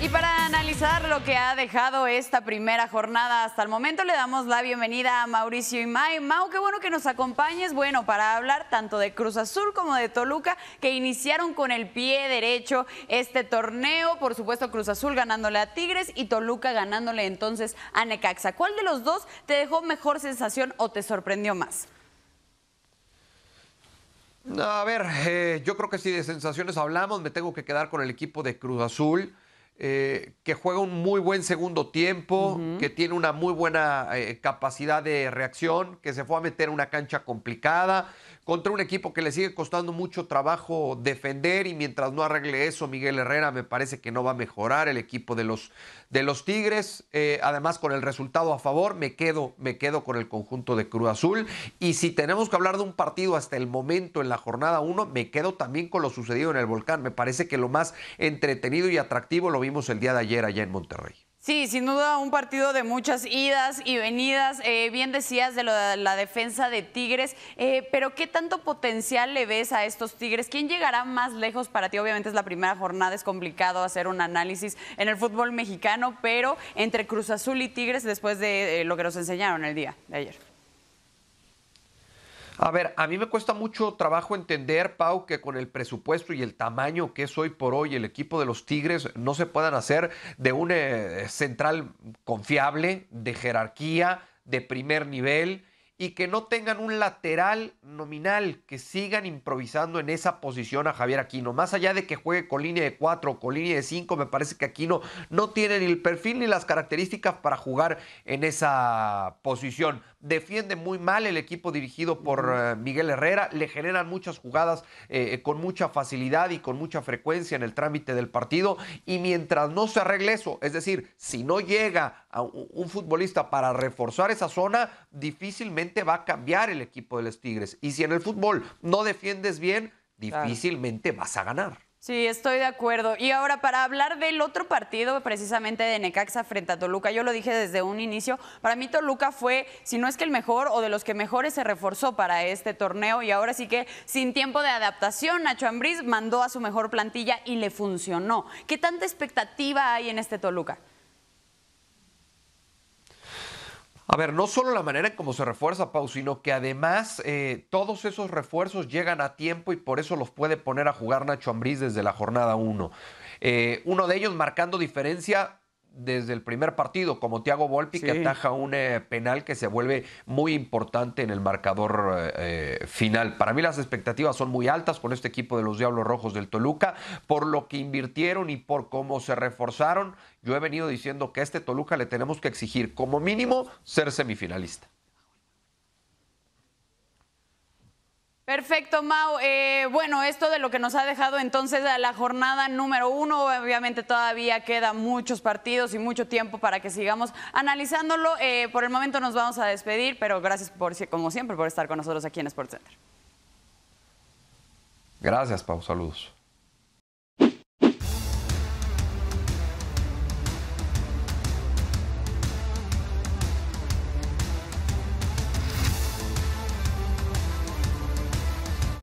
Y para analizar lo que ha dejado esta primera jornada hasta el momento, le damos la bienvenida a Mauricio Imay. Mau, qué bueno que nos acompañes. Bueno, para hablar tanto de Cruz Azul como de Toluca, que iniciaron con el pie derecho este torneo. Por supuesto, Cruz Azul ganándole a Tigres y Toluca ganándole entonces a Necaxa. ¿Cuál de los dos te dejó mejor sensación o te sorprendió más? a ver, eh, yo creo que si de sensaciones hablamos, me tengo que quedar con el equipo de Cruz Azul. Eh, que juega un muy buen segundo tiempo, que tiene una muy buena eh, capacidad de reacción, que se fue a meter en una cancha complicada, contra un equipo que le sigue costando mucho trabajo defender y mientras no arregle eso, Miguel Herrera me parece que no va a mejorar el equipo de los, de los Tigres. Eh, además, con el resultado a favor, me quedo, me quedo con el conjunto de Cruz Azul. Y si tenemos que hablar de un partido hasta el momento en la jornada 1, me quedo también con lo sucedido en el Volcán. Me parece que lo más entretenido y atractivo lo vi vimos el día de ayer allá en Monterrey. Sí, sin duda un partido de muchas idas y venidas. Eh, bien decías de, la defensa de Tigres, eh, pero ¿qué tanto potencial le ves a estos Tigres? ¿Quién llegará más lejos para ti? Obviamente es la primera jornada, es complicado hacer un análisis en el fútbol mexicano, pero entre Cruz Azul y Tigres después de eh, lo que nos enseñaron el día de ayer. A ver, a mí me cuesta mucho trabajo entender, Pau, que con el presupuesto y el tamaño que es hoy por hoy el equipo de los Tigres no se puedan hacer de un eh, central confiable, de jerarquía, de primer nivel y que no tengan un lateral nominal, que sigan improvisando en esa posición a Javier Aquino. Más allá de que juegue con línea de cuatro o con línea de 5, me parece que Aquino no tiene ni el perfil ni las características para jugar en esa posición. Defiende muy mal el equipo dirigido por eh, Miguel Herrera, le generan muchas jugadas eh, eh, con mucha facilidad y con mucha frecuencia en el trámite del partido, y mientras no se arregle eso, es decir, si no llega un futbolista para reforzar esa zona, difícilmente va a cambiar el equipo de los Tigres. Y si en el fútbol no defiendes bien, difícilmente vas a ganar. Sí, estoy de acuerdo. Y ahora para hablar del otro partido, precisamente de Necaxa frente a Toluca, yo lo dije desde un inicio, para mí Toluca fue, si no es que el mejor o de los que mejores se reforzó para este torneo y ahora sí que sin tiempo de adaptación, Nacho Ambriz mandó a su mejor plantilla y le funcionó. ¿Qué tanta expectativa hay en este Toluca? A ver, no solo la manera en cómo se refuerza Pau, sino que además eh, todos esos refuerzos llegan a tiempo y por eso los puede poner a jugar Nacho Ambriz desde la jornada 1. Eh, uno de ellos marcando diferencia desde el primer partido, como Thiago Volpi, que ataja un eh, penal que se vuelve muy importante en el marcador eh, final. Para mí las expectativas son muy altas con este equipo de los Diablos Rojos del Toluca, por lo que invirtieron y por cómo se reforzaron. Yo he venido diciendo que a este Toluca le tenemos que exigir como mínimo ser semifinalista. Perfecto, Mau. Eh, bueno, esto de lo que nos ha dejado entonces a la jornada número uno, obviamente todavía quedan muchos partidos y mucho tiempo para que sigamos analizándolo. Eh, por el momento nos vamos a despedir, pero gracias por, como siempre por estar con nosotros aquí en SportsCenter. Center. Gracias, Pau. Saludos.